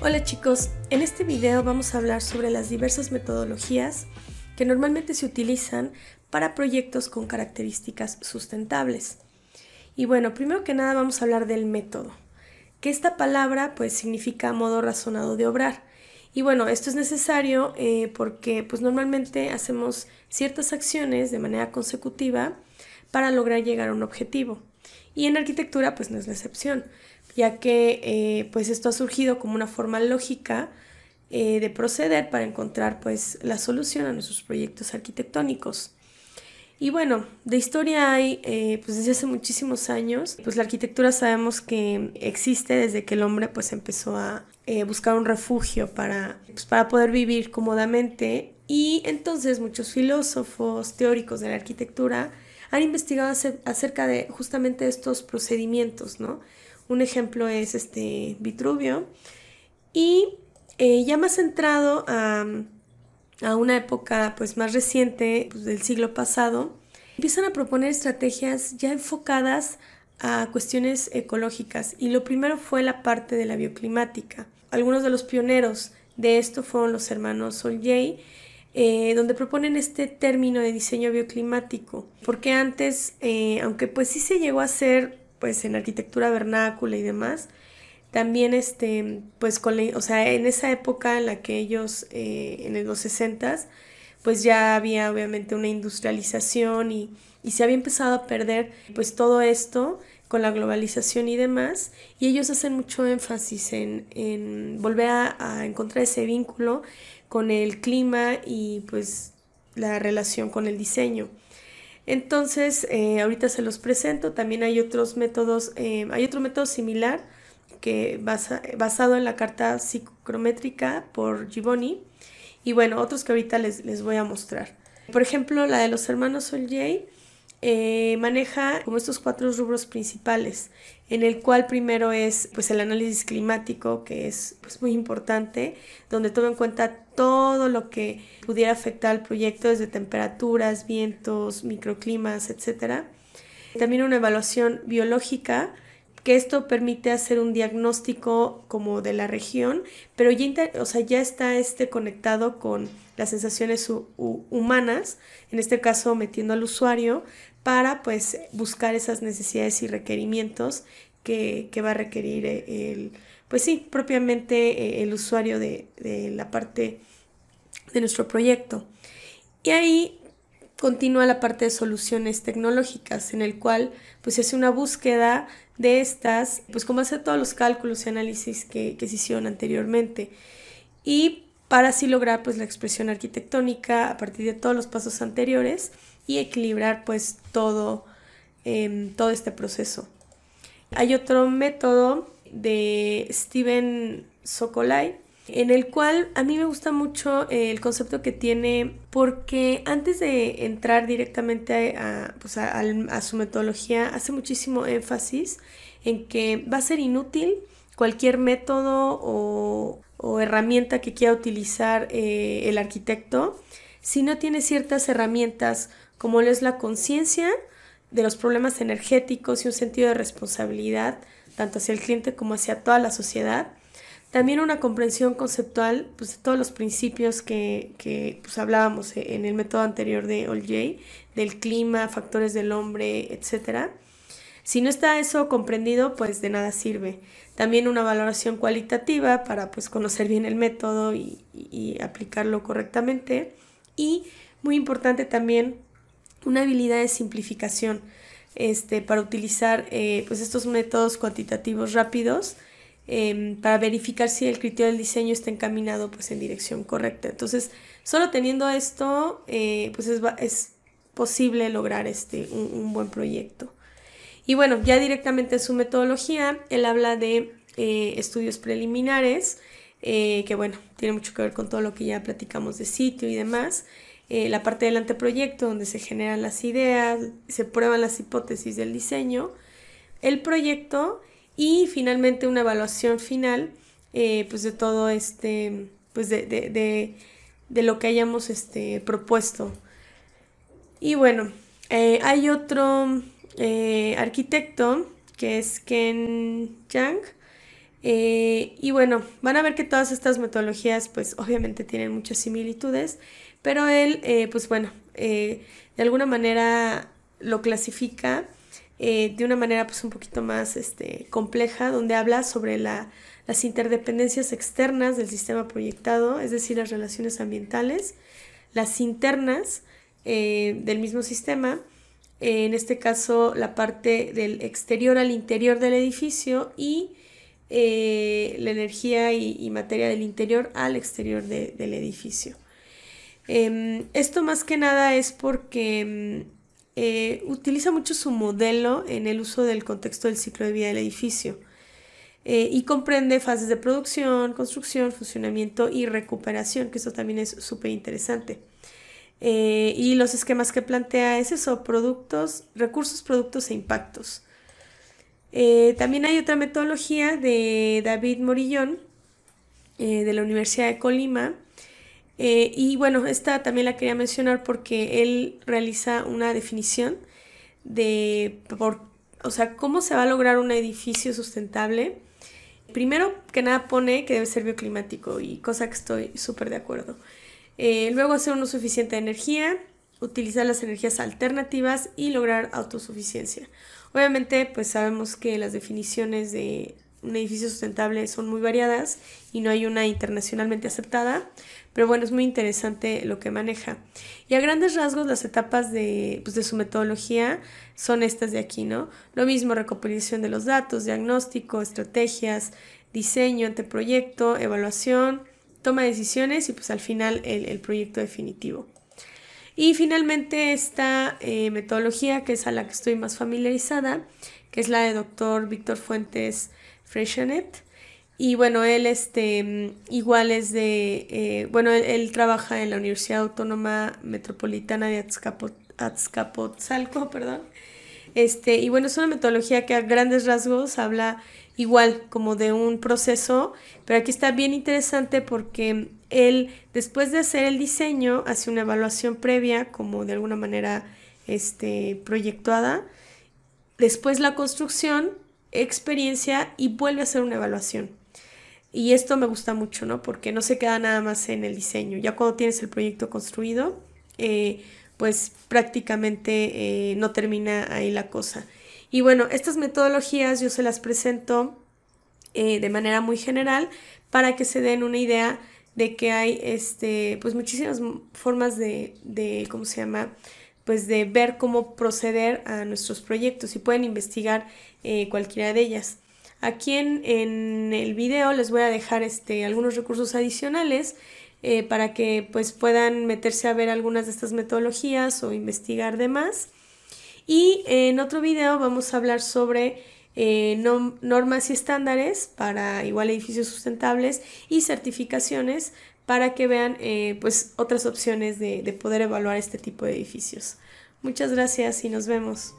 Hola chicos, en este video vamos a hablar sobre las diversas metodologías que normalmente se utilizan para proyectos con características sustentables. Y bueno, primero que nada vamos a hablar del método, que esta palabra pues significa modo razonado de obrar. Y bueno, esto es necesario eh, porque pues normalmente hacemos ciertas acciones de manera consecutiva para lograr llegar a un objetivo. Y en arquitectura pues no es la excepción, ya que eh, pues esto ha surgido como una forma lógica eh, de proceder para encontrar pues la solución a nuestros proyectos arquitectónicos. Y bueno, de historia hay, eh, pues desde hace muchísimos años, pues la arquitectura sabemos que existe desde que el hombre pues empezó a buscar un refugio para, pues, para poder vivir cómodamente. Y entonces muchos filósofos, teóricos de la arquitectura, han investigado acerca de justamente estos procedimientos, ¿no? Un ejemplo es este Vitruvio. Y eh, ya más centrado a, una época pues, más reciente pues, del siglo pasado, empiezan a proponer estrategias ya enfocadas a cuestiones ecológicas y lo primero fue la parte de la bioclimática. Algunos de los pioneros de esto fueron los hermanos Solvay eh, donde proponen este término de diseño bioclimático, porque antes, eh, aunque pues sí se llegó a hacer pues en arquitectura vernácula y demás, también este, pues sea, en esa época en la que ellos, eh, en los 60 pues ya había obviamente una industrialización y, y se había empezado a perder pues todo esto con la globalización y demás, y ellos hacen mucho énfasis en, volver a, encontrar ese vínculo con el clima y pues la relación con el diseño. Entonces, eh, ahorita se los presento, también hay otros métodos, eh, hay otro método similar que basado en la carta psicrométrica por Giboni y bueno, otros que ahorita les, voy a mostrar. Por ejemplo, la de los hermanos Soljay eh, maneja como estos cuatro rubros principales, en el cual primero es pues el análisis climático, que es pues, muy importante, donde toma en cuenta todo lo que pudiera afectar al proyecto desde temperaturas, vientos, microclimas, etc. También una evaluación biológica, que esto permite hacer un diagnóstico como de la región, pero ya, está este conectado con las sensaciones humanas, en este caso metiendo al usuario, para pues buscar esas necesidades y requerimientos que, va a requerir eh, el, pues sí, propiamente eh, el usuario de, de la parte de nuestro proyecto. Y ahí continúa la parte de soluciones tecnológicas, en el cual pues, se hace una búsqueda de estas, pues con base todos los cálculos y análisis que, se hicieron anteriormente. Y para así lograr pues, la expresión arquitectónica a partir de todos los pasos anteriores y equilibrar pues, todo, em, todo este proceso. Hay otro método de Steven Sokolai, en el cual a mí me gusta mucho eh, el concepto que tiene porque antes de entrar directamente pues, a, su metodología hace muchísimo énfasis en que va a ser inútil cualquier método o, herramienta que quiera utilizar eh, el arquitecto si no tiene ciertas herramientas como lo es la conciencia de los problemas energéticos y un sentido de responsabilidad tanto hacia el cliente como hacia toda la sociedad también una comprensión conceptual pues, de todos los principios que, que pues, hablábamos e, en el método anterior de Olje, del clima, factores del hombre, etc. Si no está eso comprendido, pues de nada sirve. También una valoración cualitativa para pues, conocer bien el método y, aplicarlo correctamente. Y muy importante también una habilidad de simplificación este, para utilizar eh, estos métodos cuantitativos rápidos Em, para verificar si el criterio del diseño está encaminado pues en dirección correcta. Entonces, solo teniendo esto, eh, pues es, posible lograr este, un, buen proyecto. Y bueno, ya directamente en su metodología, él habla de eh, estudios preliminares, eh, que bueno, tiene mucho que ver con todo lo que ya platicamos de sitio y demás. la parte del anteproyecto, donde se generan las ideas, se prueban las hipótesis del diseño. El proyecto y finalmente una evaluación final eh, pues de todo este, pues de, lo que hayamos este, propuesto. Y bueno, eh, hay otro eh, arquitecto que es Ken Yang. y bueno, van a ver que todas estas metodologías pues obviamente tienen muchas similitudes, pero él pues bueno, de alguna manera lo clasifica eh, de una manera pues un poquito más este, compleja, donde habla sobre las interdependencias externas del sistema proyectado, es decir, las relaciones ambientales, las internas eh, del mismo sistema, eh, en este caso la parte del exterior al interior del edificio y la energía y, materia del interior al exterior del edificio. Em, esto más que nada es porque em, eh, utiliza mucho su modelo en el uso del contexto del ciclo de vida del edificio eh, y comprende fases de producción, construcción, funcionamiento y recuperación, que eso también es súper interesante. Eh, y los esquemas que plantea es son productos, recursos, productos e impactos. también hay otra metodología de David Morillón de la Universidad de Colima eh, y bueno, esta también la quería mencionar porque él realiza una definición de por, o sea, cómo se va a lograr un edificio sustentable. Primero que nada pone que debe ser bioclimático y cosa que estoy súper de acuerdo. Eh, luego hacer uno suficiente de energía, utilizar las energías alternativas y lograr autosuficiencia. Obviamente pues sabemos que las definiciones de un edificio sustentable son muy variadas y no hay una internacionalmente aceptada, pero bueno, es muy interesante lo que maneja. Y a grandes rasgos las etapas de, pues, su metodología son estas de aquí, ¿no? Lo mismo, recopilación de los datos, diagnóstico, estrategias, diseño, anteproyecto, evaluación, toma de decisiones y pues al final el, proyecto definitivo. Y finalmente esta eh, metodología, que es a la que estoy más familiarizada, que es la de doctor Víctor Fuentes Freshenet. Y bueno, él este, igual es de, eh, bueno, él, trabaja en la Universidad Autónoma Metropolitana de Azcapotzalco, perdón. Este, y bueno, es una metodología que a grandes rasgos habla igual como de un proceso, pero aquí está bien interesante porque él, después de hacer el diseño, hace una evaluación previa, como de alguna manera este, proyectada, después la construcción experiencia y vuelve a hacer una evaluación. Y esto me gusta mucho, ¿no? Porque no se queda nada más en el diseño. Ya cuando tienes el proyecto construido, eh, pues prácticamente eh, no termina ahí la cosa. Y bueno, estas metodologías yo se las presento eh, de manera muy general para que se den una idea de que hay este, pues muchísimas formas de, de ¿cómo se llama?, pues de ver cómo proceder a nuestros proyectos y pueden investigar eh, cualquiera de ellas. Aquí en, el video les voy a dejar este, algunos recursos adicionales eh, para que pues, puedan meterse a ver algunas de estas metodologías o investigar demás. Y en otro video vamos a hablar sobre eh, normas y estándares para igual edificios sustentables y certificaciones para que vean pues, otras opciones de poder evaluar este tipo de edificios. Muchas gracias y nos vemos.